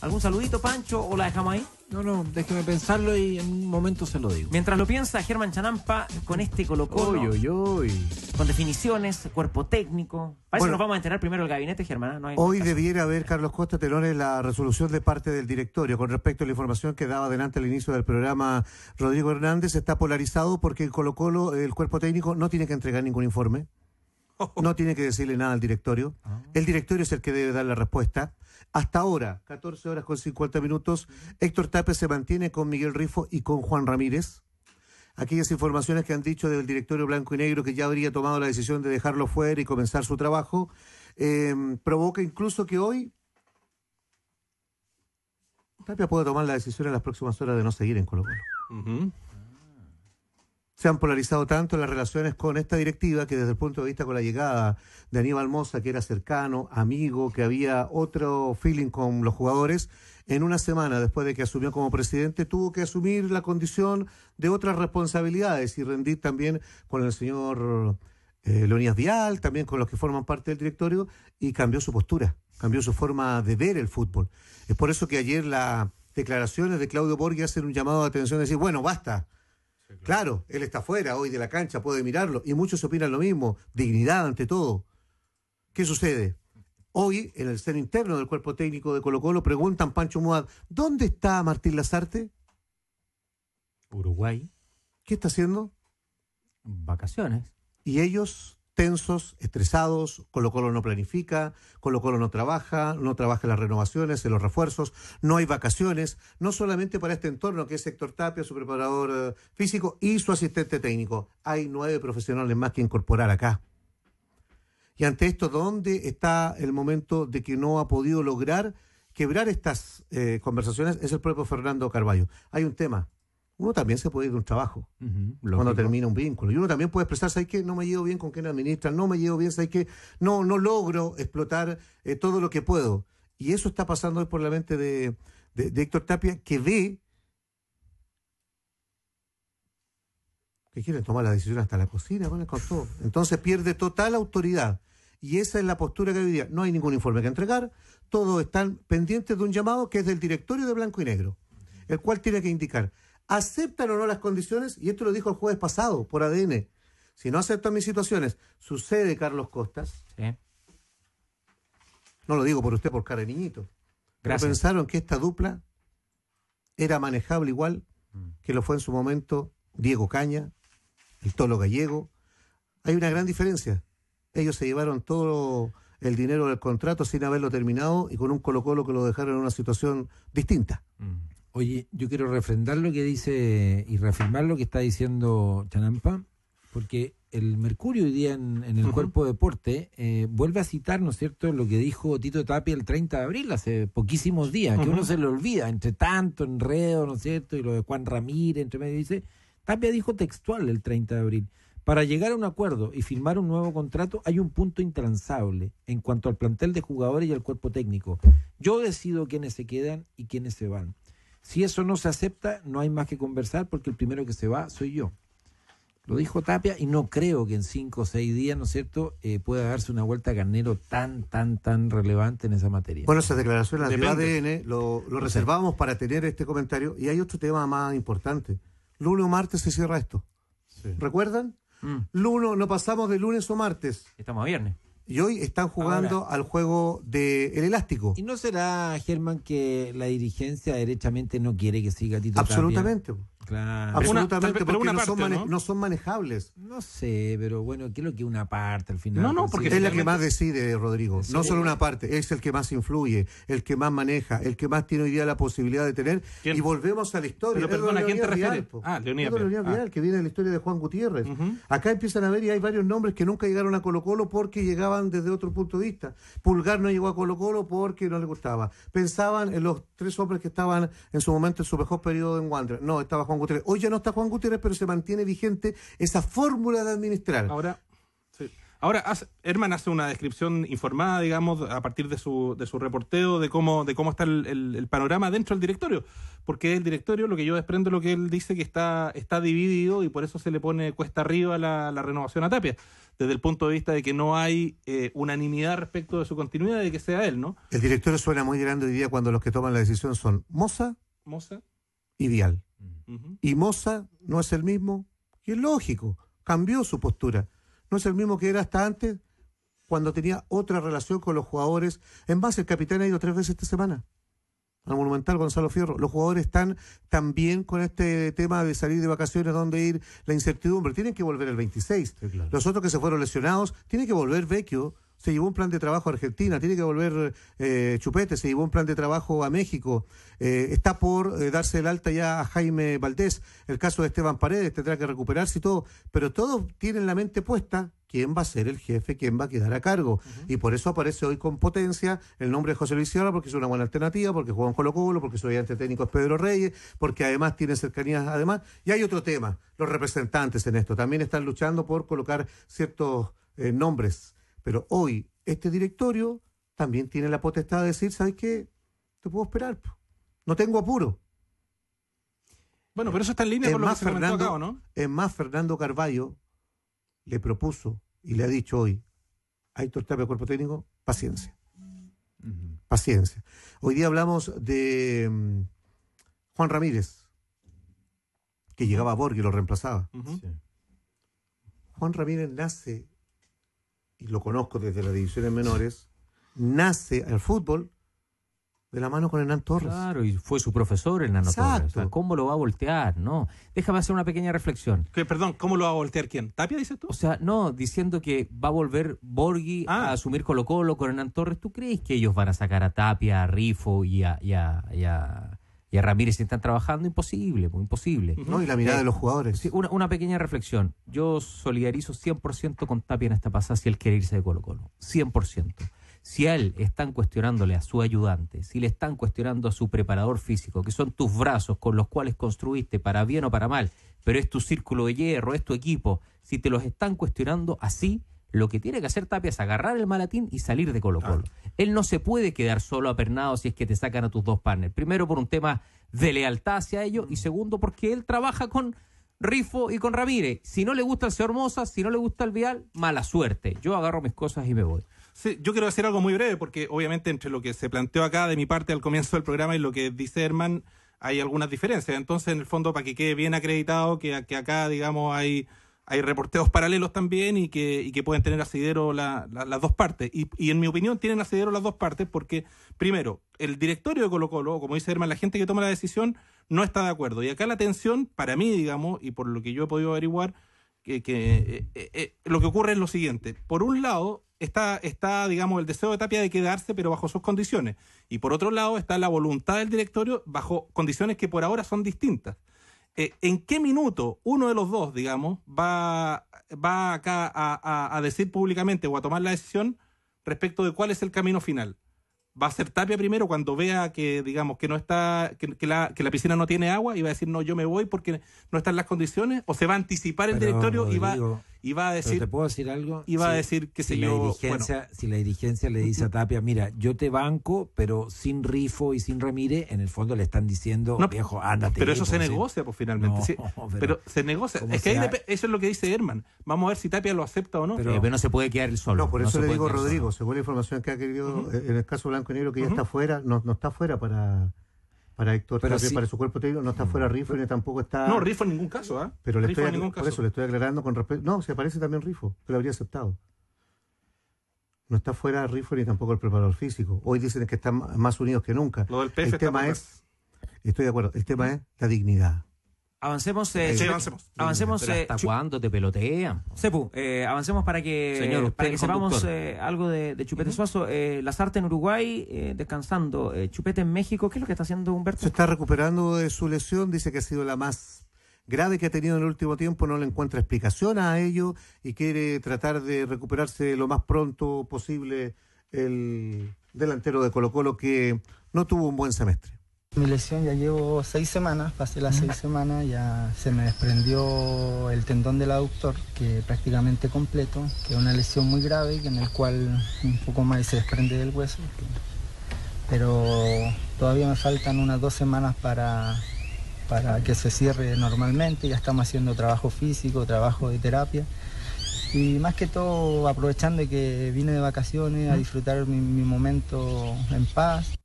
¿Algún saludito, Pancho, o la dejamos ahí? No, no, déjeme pensarlo y en un momento se lo digo. Mientras lo piensa, Germán Chanampa con este Colo Colo. Con definiciones, cuerpo técnico. Parece que nos vamos a enterar primero el gabinete, Germán. hoy debiera haber, Carlos Costa Telones, la resolución de parte del directorio con respecto a la información que daba delante al inicio del programa Rodrigo Hernández. Está polarizado porque el Colo Colo, el cuerpo técnico, no tiene que entregar ningún informe. no tiene que decirle nada al directorio. Ah. El directorio es el que debe dar la respuesta. Hasta ahora, 14 horas con 50 minutos, Héctor Tape se mantiene con Miguel Rifo y con Juan Ramírez. Aquellas informaciones que han dicho del directorio blanco y negro que ya habría tomado la decisión de dejarlo fuera y comenzar su trabajo, em, provoca incluso que hoy Tapia pueda tomar la decisión en las próximas horas de no seguir en Colombia se han polarizado tanto las relaciones con esta directiva que desde el punto de vista con la llegada de Aníbal Mosa, que era cercano, amigo, que había otro feeling con los jugadores, en una semana después de que asumió como presidente tuvo que asumir la condición de otras responsabilidades y rendir también con el señor eh, Leonidas Vial, también con los que forman parte del directorio, y cambió su postura, cambió su forma de ver el fútbol. Es por eso que ayer las declaraciones de Claudio Borghi hacen un llamado de atención, de decir, bueno, basta claro. él está fuera hoy de la cancha, puede mirarlo, y muchos opinan lo mismo, dignidad ante todo. ¿Qué sucede? Hoy, en el seno interno del cuerpo técnico de Colo Colo, preguntan Pancho Muad, ¿dónde está Martín Lazarte? Uruguay. ¿Qué está haciendo? Vacaciones. ¿Y ellos? tensos, estresados, Colo Colo no planifica, Colo Colo no trabaja, no trabaja en las renovaciones, en los refuerzos, no hay vacaciones, no solamente para este entorno que es sector Tapia, su preparador eh, físico y su asistente técnico. Hay nueve profesionales más que incorporar acá. Y ante esto, ¿dónde está el momento de que no ha podido lograr quebrar estas eh, conversaciones? Es el propio Fernando Carballo. Hay un tema, uno también se puede ir de un trabajo cuando termina un vínculo. Y uno también puede expresar, ¿sabes qué? No me llevo bien con quien administra, no me llevo bien, ¿sabes qué? No, no logro explotar eh, todo lo que puedo. Y eso está pasando hoy por la mente de, de, Héctor Tapia, que ve que quieren tomar la decisión hasta la cocina, bueno, con todo. Entonces pierde total autoridad. Y esa es la postura que hoy día. No hay ningún informe que entregar, todos están pendientes de un llamado que es del directorio de Blanco y Negro, el cual tiene que indicar aceptan o no las condiciones, y esto lo dijo el jueves pasado por ADN, si no aceptan mis situaciones, sucede Carlos Costas. No lo digo por usted, por cara de niñito. Gracias. pensaron que esta dupla era manejable igual mm. que lo fue en su momento Diego Caña, el Tolo Gallego. Hay una gran diferencia. Ellos se llevaron todo el dinero del contrato sin haberlo terminado y con un Colo Colo que lo dejaron en una situación distinta. Mm. Oye, yo quiero refrendar lo que dice y reafirmar lo que está diciendo Chanampa, porque el Mercurio hoy día en, el cuerpo de deporte eh, vuelve a citar, ¿no es cierto?, lo que dijo Tito Tapia el 30 de abril, hace poquísimos días, que uno se le olvida, entre tanto enredo, ¿no es cierto?, y lo de Juan Ramírez, entre medio, dice, Tapia dijo textual el 30 de abril, para llegar a un acuerdo y firmar un nuevo contrato hay un punto intransable en cuanto al plantel de jugadores y al cuerpo técnico. Yo decido quiénes se quedan y quiénes se van. Si eso no se acepta, no hay más que conversar porque el primero que se va soy yo. Lo dijo Tapia y no creo que en cinco o seis días, ¿no es cierto?, eh, pueda darse una vuelta a Carnero tan, tan, tan relevante en esa materia. Bueno, esa declaración del ADN lo, reservamos para tener este comentario y hay otro tema más importante. Lunes o martes se cierra esto. ¿Recuerdan? Mm. Lunes, no pasamos de lunes o martes. Estamos a viernes y hoy están jugando al juego del elástico. ¿Y no será, Germán, que la dirigencia derechamente no quiere que siga Tito Absolutamente. Claro. Absolutamente, pero no, son ¿no? son manejables. No sé, pero bueno, ¿qué lo que una parte al final? No, no, porque. Es la que más decide, Rodrigo. No solo una parte, es el que más influye, el que más maneja, el que más tiene hoy día la posibilidad de tener. Y volvemos a la historia. Pero perdona, ¿a quién te refieres? Ah, Leonidas ah. que viene de la historia de Juan Gutiérrez. Acá empiezan a ver y hay varios nombres que nunca llegaron a Colo-Colo porque llegaban desde otro punto de vista. Pulgar no llegó a Colo-Colo porque no le gustaba. Pensaban en los tres hombres que estaban en su momento en su mejor periodo en Wander. No, estaba Juan Hoy ya no está Juan Gutiérrez, pero se mantiene vigente esa fórmula de administrar. Ahora, Herman hace una descripción informada, digamos, a partir de su, reporteo de cómo, de cómo está el, panorama dentro del directorio. Porque el directorio, lo que yo desprendo, lo que él dice, que está, está dividido y por eso se le pone cuesta arriba la, la renovación a Tapia. Desde el punto de vista de que no hay eh, unanimidad respecto de su continuidad, de que sea él, ¿no? El directorio suena muy grande hoy día cuando los que toman la decisión son Moza, Moza. y y Moza no es el mismo, y es lógico, cambió su postura. No es el mismo que era hasta antes, cuando tenía otra relación con los jugadores. En base, el capitán ha ido tres veces esta semana al Monumental Gonzalo Fierro. Los jugadores están también con este tema de salir de vacaciones, dónde ir, la incertidumbre. Tienen que volver el 26. Los otros que se fueron lesionados, tienen que volver Vecchio se llevó un plan de trabajo a Argentina, tiene que volver eh, Chupete, se llevó un plan de trabajo a México, eh, está por eh, darse el alta ya a Jaime Valdés, el caso de Esteban Paredes tendrá que recuperarse y todo, pero todos tienen la mente puesta quién va a ser el jefe, quién va a quedar a cargo. Y por eso aparece hoy con potencia el nombre de José Luis Sierra, porque es una buena alternativa, porque juega en Colo Colo, porque su ayudante técnico es Pedro Reyes, porque además tiene cercanías además. Y hay otro tema, los representantes en esto, también están luchando por colocar ciertos nombres pero hoy este directorio también tiene la potestad de decir, ¿sabes qué? Te puedo esperar, no tengo apuro. Bueno, pero eso está en línea con lo que se Fernando, acá, ¿no? Es más, Fernando Carballo le propuso y le ha dicho hoy a Héctor Cuerpo Técnico, paciencia. Paciencia. Hoy día hablamos de mm, Juan Ramírez, que llegaba a Borg y lo reemplazaba. Juan Ramírez nace y lo conozco desde las divisiones menores, nace el fútbol de la mano con Hernán Torres. Claro, y fue su profesor Hernán Torres. ¿Cómo lo va a voltear? No. Déjame hacer una pequeña reflexión. Que, perdón, ¿cómo lo va a voltear quién? ¿Tapia dices tú? O sea, no, diciendo que va a volver Borghi a ah. asumir Colo Colo con Hernán Torres. ¿Tú crees que ellos van a sacar a Tapia, a Rifo y a y a Ramírez si están trabajando, imposible, imposible. No, y la mirada eh, de los jugadores. una, pequeña reflexión. Yo solidarizo 100% con Tapia en esta pasada si él quiere irse de Colo Colo. 100%. Si a él están cuestionándole a su ayudante, si le están cuestionando a su preparador físico, que son tus brazos con los cuales construiste para bien o para mal, pero es tu círculo de hierro, es tu equipo, si te los están cuestionando así, lo que tiene que hacer Tapia es agarrar el malatín y salir de Colo Colo. Él no se puede quedar solo apernado si es que te sacan a tus dos partners. Primero, por un tema de lealtad hacia ellos y mm. segundo, porque él trabaja con Rifo y con Ramírez. Si no le gusta el señor Mosa, si no le gusta el Vial, mala suerte. Yo agarro mis cosas y me voy. Sí, yo quiero decir algo muy breve porque obviamente entre lo que se planteó acá de mi parte al comienzo del programa y lo que dice Herman hay algunas diferencias. Entonces, en el fondo, para que quede bien acreditado que, que acá, digamos, hay hay reporteos paralelos también y que, pueden tener asidero las dos partes. Y, en mi opinión tienen asidero las dos partes porque, primero, el directorio de Colo Colo, como dice Herman, la gente que toma la decisión no está de acuerdo. Y acá la tensión, para mí, digamos, y por lo que yo he podido averiguar, que, eh, eh, eh, lo que ocurre es lo siguiente. Por un lado, está, está, digamos, el deseo de Tapia de quedarse, pero bajo sus condiciones. Y por otro lado, está la voluntad del directorio bajo condiciones que por ahora son distintas. Eh, ¿en qué minuto uno de los dos, digamos, va, va acá a, decir públicamente o a tomar la decisión respecto de cuál es el camino final? ¿Va a ser Tapia primero cuando vea que, digamos, que no está, que, la, que la, piscina no tiene agua y va a decir, no, yo me voy porque no están las condiciones? ¿O se va a anticipar el directorio y va Iba a decir. ¿Te puedo decir algo? Iba a decir que si, la dirigencia, Si la dirigencia le dice a Tapia, mira, yo te banco, pero sin Rifo y sin Remire, en el fondo le están diciendo, viejo, ándate. Pero eso se negocia, pues finalmente. pero, se negocia. Es que eso es lo que dice Herman. Vamos a ver si Tapia lo acepta o no. Pero, eh, no se puede quedar el solo. No, por eso le digo, Rodrigo, según la información que ha querido, eh, en el caso Blanco y Negro, que ya está fuera, no está fuera para para Héctor pero para su cuerpo técnico, no está fuera mm. Rifo ni tampoco está. No, Rifo en ningún caso, ¿ah? Pero le estoy, Por eso le estoy aclarando con respeto. No, si aparece también Rifo, que lo habría aceptado. No está fuera Rifo ni tampoco el preparador físico. Hoy dicen que están más unidos que nunca. Lo del el tema es. Estoy de acuerdo. El tema ¿Mm? es la dignidad. Eh, avancemos. avancemos. Eh, ¿Hasta eh, cuándo te pelotean? Sepu, eh, avancemos para que, que sepamos algo de, Chupete Suazo. Las artes en Uruguay, descansando. Chupete en México, ¿qué es lo que está haciendo Humberto? Se está recuperando de su lesión, dice que ha sido la más grave que ha tenido en el último tiempo, no le encuentra explicación a ello y quiere tratar de recuperarse lo más pronto posible el delantero de Colo Colo que no tuvo un buen semestre. Mi lesión ya llevo seis semanas, pasé las seis semanas, ya se me desprendió el tendón del aductor, que prácticamente completo, que es una lesión muy grave, que en el cual un poco más se desprende del hueso. Pero todavía me faltan unas dos semanas para, para que se cierre normalmente, ya estamos haciendo trabajo físico, trabajo de terapia. Y más que todo aprovechando que vine de vacaciones a disfrutar mi momento en paz.